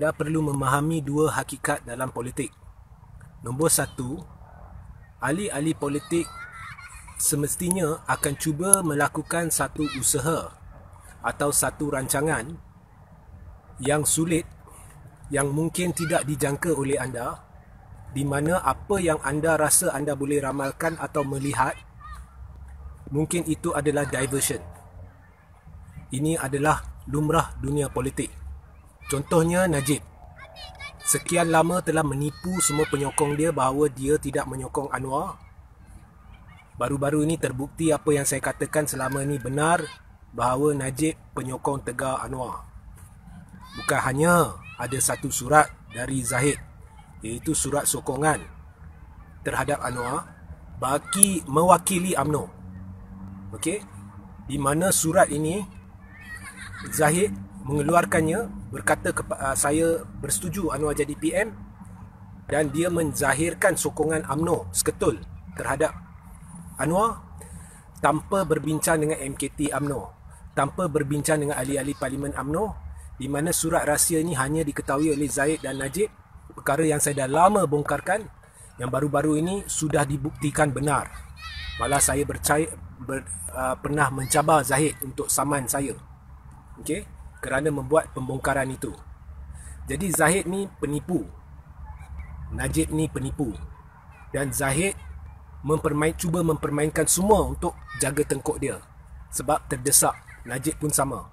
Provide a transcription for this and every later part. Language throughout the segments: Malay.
anda perlu memahami dua hakikat dalam politik. Nombor satu, ahli-ahli politik semestinya akan cuba melakukan satu usaha atau satu rancangan yang sulit yang mungkin tidak dijangka oleh anda di mana apa yang anda rasa anda boleh ramalkan atau melihat mungkin itu adalah diversion ini adalah lumrah dunia politik Contohnya Najib. Sekian lama telah menipu semua penyokong dia bahawa dia tidak menyokong Anwar. Baru-baru ini terbukti apa yang saya katakan selama ini benar bahawa Najib penyokong tegar Anwar. Bukan hanya ada satu surat dari Zahid iaitu surat sokongan terhadap Anwar bagi mewakili UMNO. Okey? Di mana surat ini Zahid mengeluarkannya berkata ah, saya bersetuju Anwar jadi PM dan dia menzahirkan sokongan AMNO seketul terhadap Anwar tanpa berbincang dengan MKT AMNO tanpa berbincang dengan ahli-ahli parlimen AMNO di mana surat rahsia ini hanya diketahui oleh Zaid dan Najib perkara yang saya dah lama bongkarkan yang baru-baru ini sudah dibuktikan benar malah saya percaya ber, uh, pernah mencabar Zaid untuk saman saya okey kerana membuat pembongkaran itu. Jadi Zahid ni penipu. Najib ni penipu. Dan Zahid mempermain, cuba mempermainkan semua untuk jaga tengkuk dia. Sebab terdesak. Najib pun sama.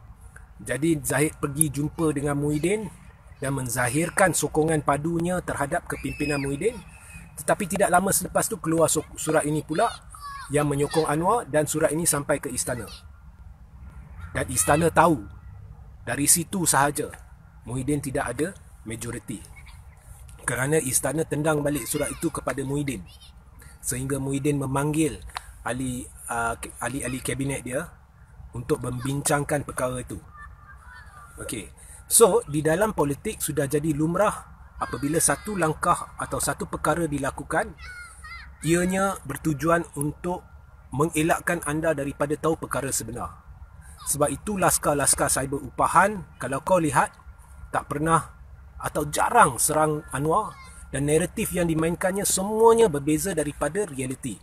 Jadi Zahid pergi jumpa dengan Muhyiddin dan menzahirkan sokongan padunya terhadap kepimpinan Muhyiddin. Tetapi tidak lama selepas tu keluar surat ini pula yang menyokong Anwar dan surat ini sampai ke istana. Dan istana tahu dari situ sahaja Muhyiddin tidak ada majoriti kerana istana tendang balik surat itu kepada Muhyiddin sehingga Muhyiddin memanggil ahli uh, ahli kabinet dia untuk membincangkan perkara itu. Okey. So, di dalam politik sudah jadi lumrah apabila satu langkah atau satu perkara dilakukan ianya bertujuan untuk mengelakkan anda daripada tahu perkara sebenar. Sebab itu laskar-laskar cyber upahan kalau kau lihat tak pernah atau jarang serang Anwar dan naratif yang dimainkannya semuanya berbeza daripada realiti.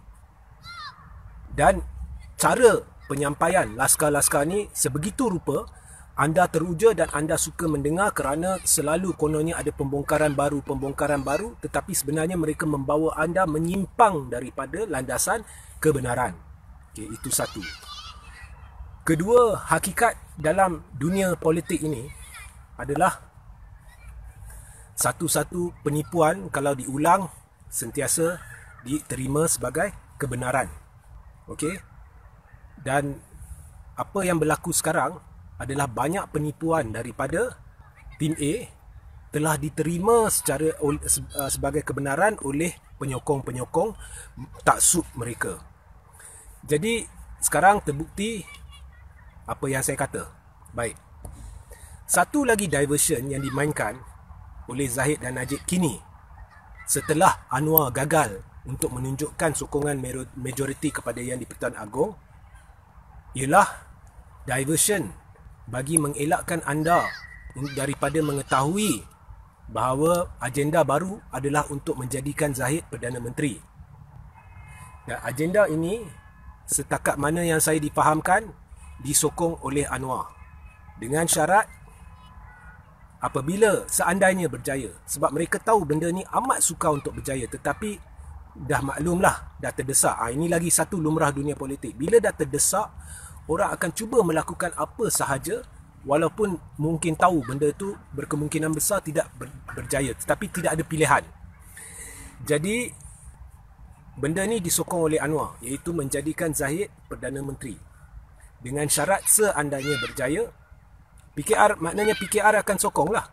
Dan cara penyampaian laskar-laskar ni sebegitu rupa anda teruja dan anda suka mendengar kerana selalu kononnya ada pembongkaran baru pembongkaran baru tetapi sebenarnya mereka membawa anda menyimpang daripada landasan kebenaran. Okey itu satu. Kedua hakikat dalam dunia politik ini adalah satu-satu penipuan kalau diulang sentiasa diterima sebagai kebenaran. Okey. Dan apa yang berlaku sekarang adalah banyak penipuan daripada tim A telah diterima secara uh, sebagai kebenaran oleh penyokong-penyokong taksub mereka. Jadi sekarang terbukti apa yang saya kata. Baik. Satu lagi diversion yang dimainkan oleh Zahid dan Najib kini setelah Anwar gagal untuk menunjukkan sokongan majoriti kepada Yang di-Pertuan Agong ialah diversion bagi mengelakkan anda daripada mengetahui bahawa agenda baru adalah untuk menjadikan Zahid Perdana Menteri. Dan agenda ini setakat mana yang saya dipahamkan disokong oleh Anwar dengan syarat apabila seandainya berjaya sebab mereka tahu benda ni amat suka untuk berjaya tetapi dah maklumlah dah terdesak ha, ini lagi satu lumrah dunia politik bila dah terdesak orang akan cuba melakukan apa sahaja walaupun mungkin tahu benda tu berkemungkinan besar tidak ber, berjaya tetapi tidak ada pilihan jadi benda ni disokong oleh Anwar iaitu menjadikan Zahid Perdana Menteri dengan syarat seandainya berjaya PKR maknanya PKR akan sokong lah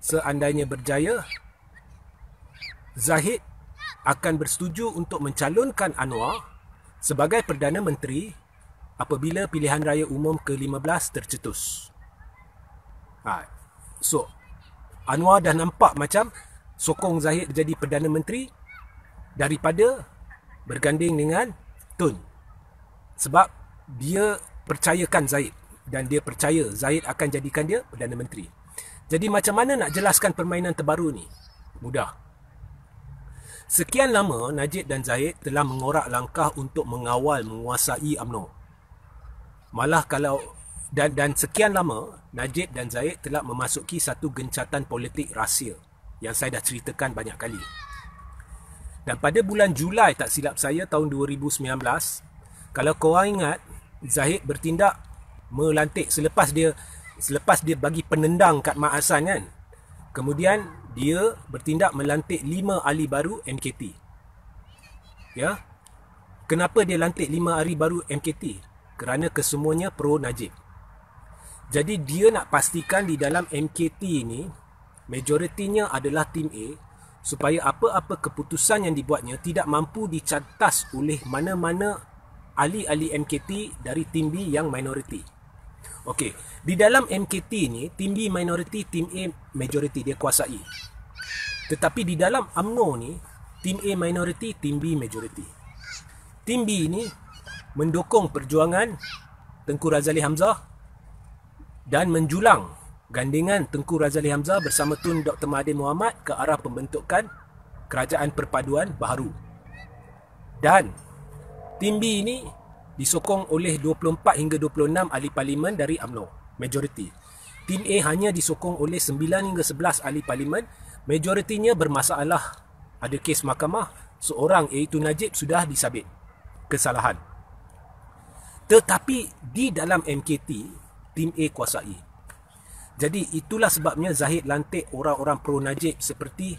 seandainya berjaya Zahid akan bersetuju untuk mencalonkan Anwar sebagai Perdana Menteri apabila pilihan raya umum ke-15 tercetus. Ha. So, Anwar dah nampak macam sokong Zahid jadi Perdana Menteri daripada berganding dengan Tun. Sebab dia percayakan Zaid dan dia percaya Zaid akan jadikan dia Perdana Menteri. Jadi macam mana nak jelaskan permainan terbaru ni? Mudah. Sekian lama Najib dan Zaid telah mengorak langkah untuk mengawal menguasai UMNO. Malah kalau dan dan sekian lama Najib dan Zaid telah memasuki satu gencatan politik rahsia yang saya dah ceritakan banyak kali. Dan pada bulan Julai tak silap saya tahun 2019, kalau kau ingat Zahid bertindak melantik selepas dia selepas dia bagi penendang kat Mak Hassan kan. Kemudian dia bertindak melantik lima ahli baru MKT. Ya. Kenapa dia lantik lima ahli baru MKT? Kerana kesemuanya pro Najib. Jadi dia nak pastikan di dalam MKT ini majoritinya adalah tim A supaya apa-apa keputusan yang dibuatnya tidak mampu dicantas oleh mana-mana ahli-ahli MKT dari tim B yang minoriti. Okey, di dalam MKT ni tim B minoriti, tim A majoriti dia kuasai. Tetapi di dalam AMNO ni tim A minoriti, tim B majoriti. Tim B ni mendukung perjuangan Tengku Razali Hamzah dan menjulang gandingan Tengku Razali Hamzah bersama Tun Dr. Mahathir Mohamad ke arah pembentukan Kerajaan Perpaduan Baharu. Dan Tim B ini disokong oleh 24 hingga 26 ahli parlimen dari AMNO, majoriti. Tim A hanya disokong oleh 9 hingga 11 ahli parlimen, majoritinya bermasalah ada kes mahkamah, seorang iaitu Najib sudah disabit kesalahan. Tetapi di dalam MKT, tim A kuasai. Jadi itulah sebabnya Zahid lantik orang-orang pro Najib seperti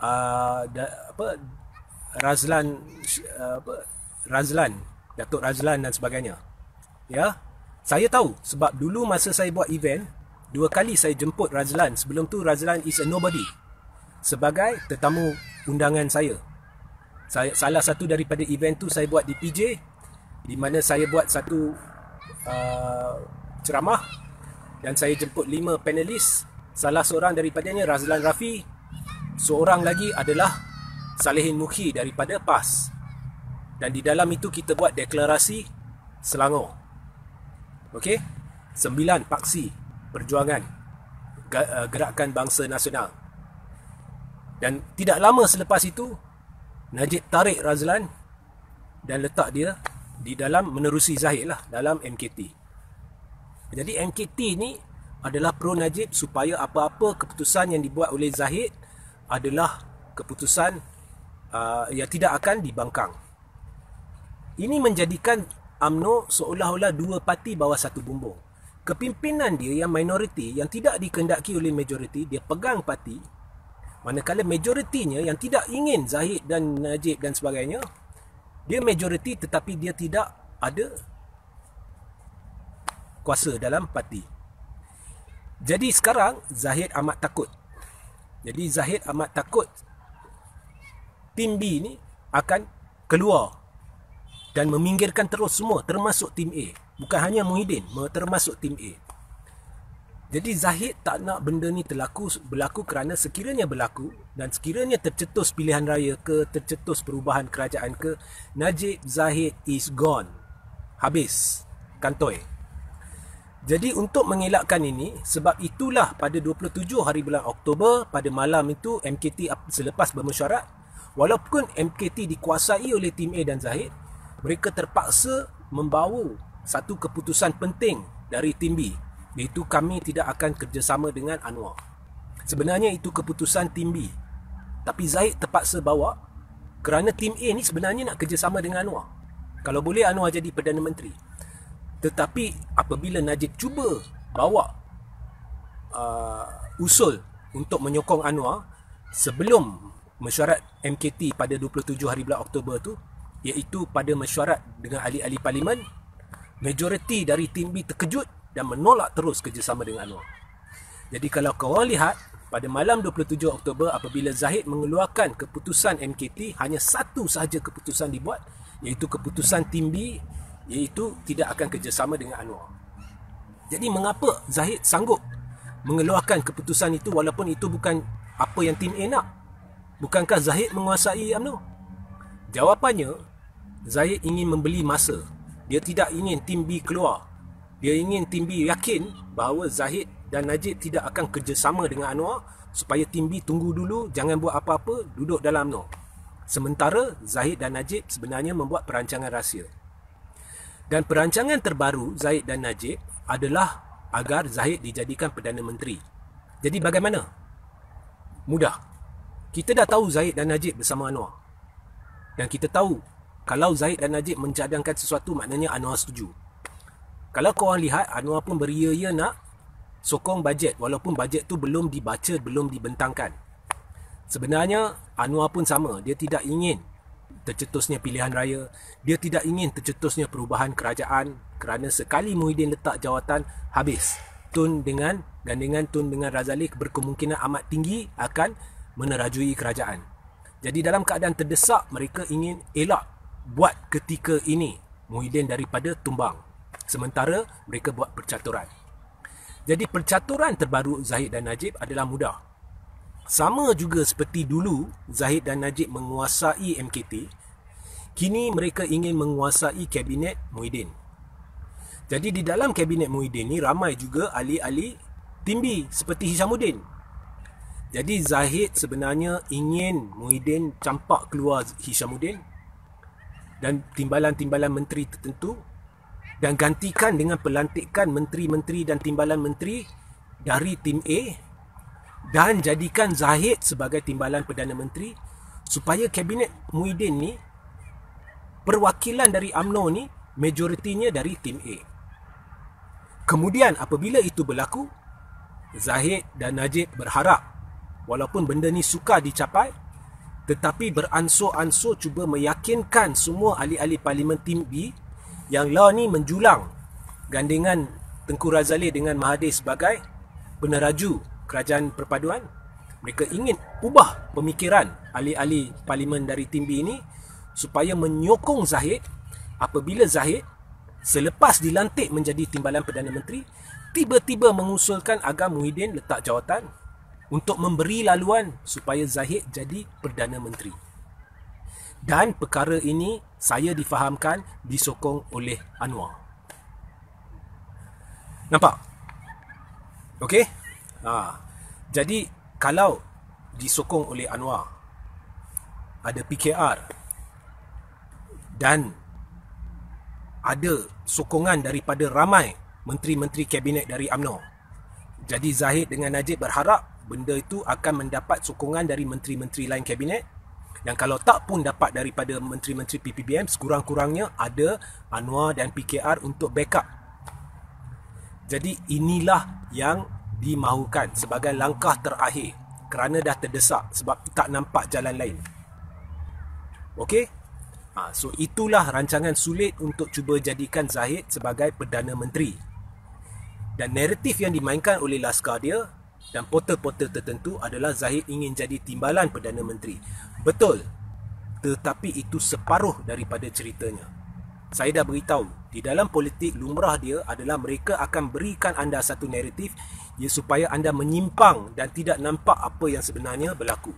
uh, da, apa Razlan uh, apa Razlan, Datuk Razlan dan sebagainya. Ya. Saya tahu sebab dulu masa saya buat event, dua kali saya jemput Razlan. Sebelum tu Razlan is a nobody. Sebagai tetamu undangan saya. Saya salah satu daripada event tu saya buat di PJ di mana saya buat satu uh, ceramah dan saya jemput lima panelis. Salah seorang daripadanya Razlan Rafi. Seorang lagi adalah Salihin Muhi daripada PAS dan di dalam itu kita buat deklarasi Selangor. okay? Sembilan paksi perjuangan eh, gerakan bangsa nasional. Dan tidak lama selepas itu Najib tarik Razlan dan letak dia di dalam menerusi Zahid lah dalam MKT. Jadi MKT ni adalah pro Najib supaya apa-apa keputusan yang dibuat oleh Zahid adalah keputusan uh, yang tidak akan dibangkang. Ini menjadikan AMNO seolah-olah dua parti bawah satu bumbung. Kepimpinan dia yang minoriti yang tidak dikendaki oleh majoriti, dia pegang parti. Manakala majoritinya yang tidak ingin Zahid dan Najib dan sebagainya, dia majoriti tetapi dia tidak ada kuasa dalam parti. Jadi sekarang Zahid amat takut. Jadi Zahid amat takut tim B ni akan keluar dan meminggirkan terus semua termasuk tim A bukan hanya Muhyiddin termasuk tim A jadi Zahid tak nak benda ni terlaku berlaku kerana sekiranya berlaku dan sekiranya tercetus pilihan raya ke tercetus perubahan kerajaan ke Najib Zahid is gone habis kantoi jadi untuk mengelakkan ini sebab itulah pada 27 hari bulan Oktober pada malam itu MKT selepas bermesyuarat walaupun MKT dikuasai oleh tim A dan Zahid mereka terpaksa membawa satu keputusan penting dari Timbi iaitu kami tidak akan kerjasama dengan Anwar. Sebenarnya itu keputusan Timbi. Tapi Zaid terpaksa bawa kerana Tim A ni sebenarnya nak kerjasama dengan Anwar. Kalau boleh Anwar jadi Perdana Menteri. Tetapi apabila Najib cuba bawa uh, usul untuk menyokong Anwar sebelum mesyuarat MKT pada 27 hari bulan Oktober tu iaitu pada mesyuarat dengan ahli-ahli parlimen majoriti dari tim B terkejut dan menolak terus kerjasama dengan Anwar jadi kalau korang lihat pada malam 27 Oktober apabila Zahid mengeluarkan keputusan MKT hanya satu sahaja keputusan dibuat iaitu keputusan tim B iaitu tidak akan kerjasama dengan Anwar jadi mengapa Zahid sanggup mengeluarkan keputusan itu walaupun itu bukan apa yang tim A nak bukankah Zahid menguasai UMNO Jawapannya Zaid ingin membeli masa. Dia tidak ingin tim B keluar. Dia ingin tim B yakin bahawa Zahid dan Najib tidak akan kerjasama dengan Anwar supaya tim B tunggu dulu, jangan buat apa-apa, duduk dalam no. Sementara Zahid dan Najib sebenarnya membuat perancangan rahsia. Dan perancangan terbaru Zahid dan Najib adalah agar Zahid dijadikan Perdana Menteri. Jadi bagaimana? Mudah. Kita dah tahu Zahid dan Najib bersama Anwar. Dan kita tahu kalau Zaid dan Najib mencadangkan sesuatu maknanya Anwar setuju kalau kau orang lihat Anwar pun beria-ia nak sokong bajet walaupun bajet tu belum dibaca belum dibentangkan sebenarnya Anwar pun sama dia tidak ingin tercetusnya pilihan raya dia tidak ingin tercetusnya perubahan kerajaan kerana sekali Muhyiddin letak jawatan habis Tun dengan gandingan Tun dengan Razali berkemungkinan amat tinggi akan menerajui kerajaan jadi dalam keadaan terdesak mereka ingin elak buat ketika ini Muhyiddin daripada tumbang sementara mereka buat percaturan. Jadi percaturan terbaru Zahid dan Najib adalah mudah. Sama juga seperti dulu Zahid dan Najib menguasai MKT, kini mereka ingin menguasai kabinet Muhyiddin. Jadi di dalam kabinet Muhyiddin ni ramai juga ahli-ahli timbi seperti Hishamuddin. Jadi Zahid sebenarnya ingin Muhyiddin campak keluar Hishamuddin dan timbalan-timbalan menteri tertentu dan gantikan dengan pelantikan menteri-menteri dan timbalan menteri dari tim A dan jadikan Zahid sebagai timbalan Perdana Menteri supaya Kabinet Muhyiddin ni perwakilan dari AMNO ni majoritinya dari tim A. Kemudian apabila itu berlaku, Zahid dan Najib berharap walaupun benda ni suka dicapai, tetapi beransur-ansur cuba meyakinkan semua ahli-ahli parlimen Tim B yang law ni menjulang gandingan Tengku Razali dengan Mahathir sebagai peneraju kerajaan perpaduan mereka ingin ubah pemikiran ahli-ahli parlimen dari Tim B ini supaya menyokong Zahid apabila Zahid selepas dilantik menjadi Timbalan Perdana Menteri tiba-tiba mengusulkan agar Muhyiddin letak jawatan untuk memberi laluan supaya Zahid jadi Perdana Menteri. Dan perkara ini saya difahamkan disokong oleh Anwar. Nampak? Okey? Ha. Jadi kalau disokong oleh Anwar ada PKR dan ada sokongan daripada ramai menteri-menteri kabinet dari AMNO. Jadi Zahid dengan Najib berharap benda itu akan mendapat sokongan dari menteri-menteri lain kabinet dan kalau tak pun dapat daripada menteri-menteri PPBM sekurang-kurangnya ada Anwar dan PKR untuk backup jadi inilah yang dimahukan sebagai langkah terakhir kerana dah terdesak sebab tak nampak jalan lain Okey? Ha, so itulah rancangan sulit untuk cuba jadikan Zahid sebagai Perdana Menteri. Dan naratif yang dimainkan oleh Laskar dia dan portal-portal tertentu adalah Zahid ingin jadi timbalan Perdana Menteri. Betul. Tetapi itu separuh daripada ceritanya. Saya dah beritahu, di dalam politik lumrah dia adalah mereka akan berikan anda satu naratif ia ya, supaya anda menyimpang dan tidak nampak apa yang sebenarnya berlaku.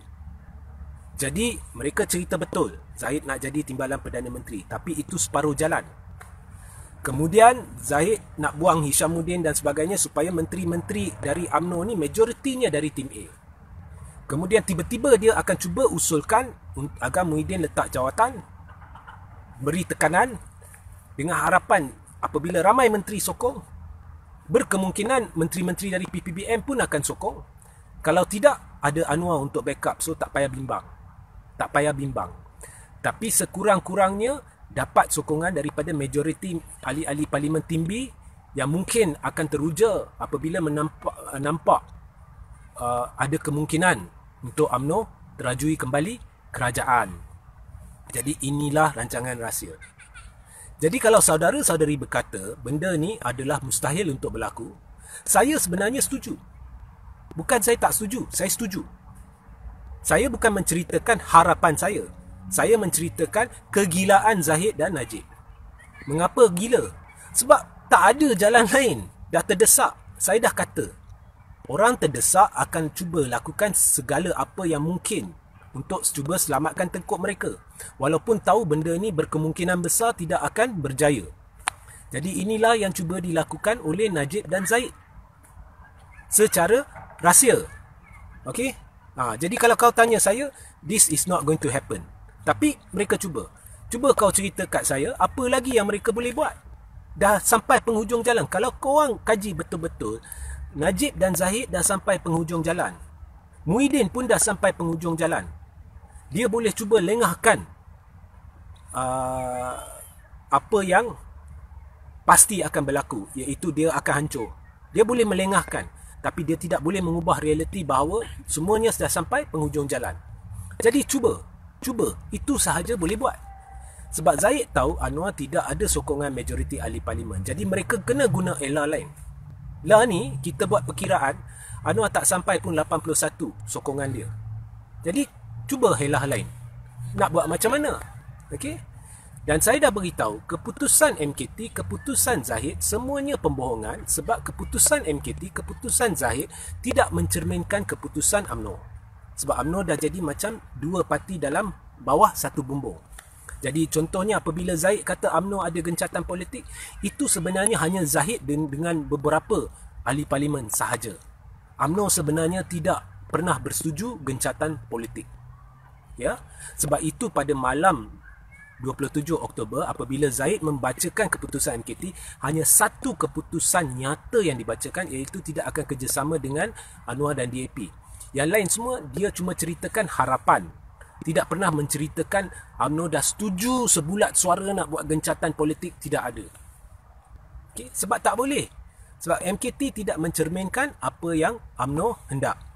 Jadi, mereka cerita betul Zahid nak jadi timbalan Perdana Menteri. Tapi itu separuh jalan. Kemudian Zahid nak buang Hishamuddin dan sebagainya supaya menteri-menteri dari AMNO ni majoritinya dari tim A. Kemudian tiba-tiba dia akan cuba usulkan agar Muhyiddin letak jawatan, beri tekanan dengan harapan apabila ramai menteri sokong, berkemungkinan menteri-menteri dari PPBM pun akan sokong. Kalau tidak, ada Anwar untuk backup. So, tak payah bimbang. Tak payah bimbang. Tapi sekurang-kurangnya, dapat sokongan daripada majoriti ahli-ahli parlimen timbi yang mungkin akan teruja apabila menampak, uh, nampak uh, ada kemungkinan untuk AMNO terajui kembali kerajaan. Jadi inilah rancangan rahsia. Jadi kalau saudara-saudari berkata benda ni adalah mustahil untuk berlaku, saya sebenarnya setuju. Bukan saya tak setuju, saya setuju. Saya bukan menceritakan harapan saya, saya menceritakan kegilaan Zahid dan Najib. Mengapa gila? Sebab tak ada jalan lain. Dah terdesak. Saya dah kata. Orang terdesak akan cuba lakukan segala apa yang mungkin untuk cuba selamatkan tengkuk mereka. Walaupun tahu benda ni berkemungkinan besar tidak akan berjaya. Jadi inilah yang cuba dilakukan oleh Najib dan Zaid. Secara rahsia. Okay? Ha, jadi kalau kau tanya saya, this is not going to happen. Tapi mereka cuba. Cuba kau cerita kat saya apa lagi yang mereka boleh buat. Dah sampai penghujung jalan. Kalau kau orang kaji betul-betul, Najib dan Zahid dah sampai penghujung jalan. Muhyiddin pun dah sampai penghujung jalan. Dia boleh cuba lengahkan uh, apa yang pasti akan berlaku iaitu dia akan hancur. Dia boleh melengahkan tapi dia tidak boleh mengubah realiti bahawa semuanya sudah sampai penghujung jalan. Jadi cuba Cuba, itu sahaja boleh buat. Sebab Zaid tahu Anwar tidak ada sokongan majoriti ahli parlimen. Jadi mereka kena guna ela eh, lain. Lah ni, kita buat perkiraan, Anwar tak sampai pun 81 sokongan dia. Jadi, cuba ela eh, lain. Nak buat macam mana? Okey? Dan saya dah beritahu, keputusan MKT, keputusan Zahid, semuanya pembohongan sebab keputusan MKT, keputusan Zahid tidak mencerminkan keputusan AMNO sebab UMNO dah jadi macam dua parti dalam bawah satu bumbung. Jadi contohnya apabila Zahid kata UMNO ada gencatan politik, itu sebenarnya hanya Zahid dengan beberapa ahli parlimen sahaja. UMNO sebenarnya tidak pernah bersetuju gencatan politik. Ya, sebab itu pada malam 27 Oktober apabila Zaid membacakan keputusan MKT hanya satu keputusan nyata yang dibacakan iaitu tidak akan kerjasama dengan Anwar dan DAP yang lain semua dia cuma ceritakan harapan. Tidak pernah menceritakan UMNO dah setuju sebulat suara nak buat gencatan politik tidak ada. Okay? Sebab tak boleh. Sebab MKT tidak mencerminkan apa yang UMNO hendak.